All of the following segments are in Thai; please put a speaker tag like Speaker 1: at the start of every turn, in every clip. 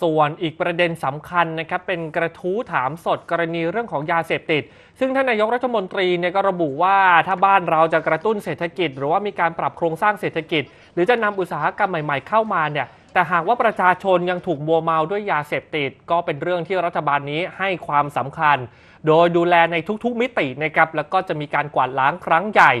Speaker 1: ส่วนอีกประเด็นสำคัญนะครับเป็นกระทู้ถามสดกรณีเรื่องของยาเสพติด ซึ่งท่านนายกรัฐมนตรีเนี่ยก็ระบุว่าถ้าบ้านเราจะกระตุ้นเศรษฐกิจ หรือว่ามีการปรับโครงสร้างเศรษฐกิจ หรือจะนำอุตสาหกรรมใหม่ๆเข้ามาเนี่ยแต่หากว่าประชาชนยังถูกมัวเมาด้วยยาเสพติด ก็เป็นเรื่องที่รัฐบาลนี้ให้ความสำคัญ โดยดูแลในทุกๆมิตินะครับแล้วก็จะมีการกวาดล้างครั้งใหญ่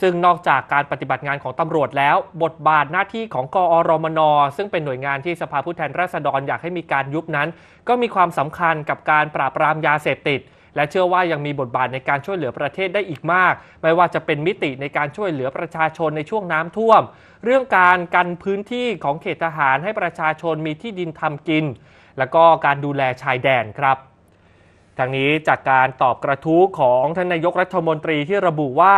Speaker 1: ซึ่งนอกจากการปฏิบัติงานของตำรวจแล้วบทบาทหน้าที่ของกอรมน ซึ่งเป็นหน่วยงานที่สภาผู้แทนราษฎรอยากให้มีการยุบนั้น ก็มีความสำคัญกับการปราบปรามยาเสพติดและเชื่อว่ายังมีบทบาทในการช่วยเหลือประเทศได้อีกมาก ไม่ว่าจะเป็นมิติในการช่วยเหลือประชาชนในช่วงน้ำท่วม เรื่องการกันพื้นที่ของเขตทหารให้ประชาชนมีที่ดินทำกิน และก็การดูแลชายแดนครับทางนี้จากการตอบกระทู้ของท่านนายกรัฐมนตรีที่ระบุว่า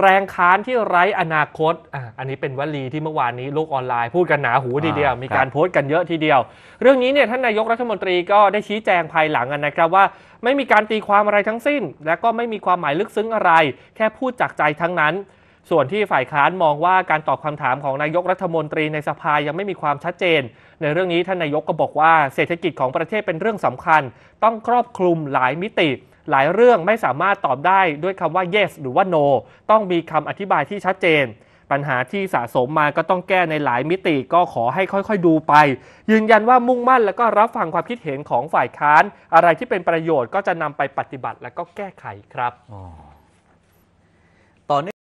Speaker 1: แรงค้านที่ไร้อนาคตออันนี้เป็นวลีที่เมื่อวานนี้โลกออนไลน์พูดกันหนาหูทีเดียว มีการโพสต์กันเยอะทีเดียว เรื่องนี้เนี่ยท่านนายกรัฐมนตรีก็ได้ชี้แจงภายหลังนนะครับว่าไม่มีการตีความอะไรทั้งสิ้น และก็ไม่มีความหมายลึกซึ้งอะไร แค่พูดจากใจทั้งนั้น ส่วนที่ฝ่ายค้านมองว่าการตอบคำถามของนายกรัฐมนตรี ในสภายังไม่มีความชัดเจน ในเรื่องนี้ท่านนายกก็บอกว่า เศรษฐกิจของประเทศเป็นเรื่องสำคัญ ต้องครอบคลุมหลายมิติหลายเรื่องไม่สามารถตอบได้ด้วยคำว่า yes หรือว่า no ต้องมีคำอธิบายที่ชัดเจน ปัญหาที่สะสมมาก็ต้องแก้ในหลายมิติก็ขอให้ค่อย ๆดูไป ยืนยันว่ามุ่งมั่นแล้วก็รับฟังความคิดเห็นของฝ่ายค้าน อะไรที่เป็นประโยชน์ก็จะนำไปปฏิบัติแล้วก็แก้ไขครับตอนนี้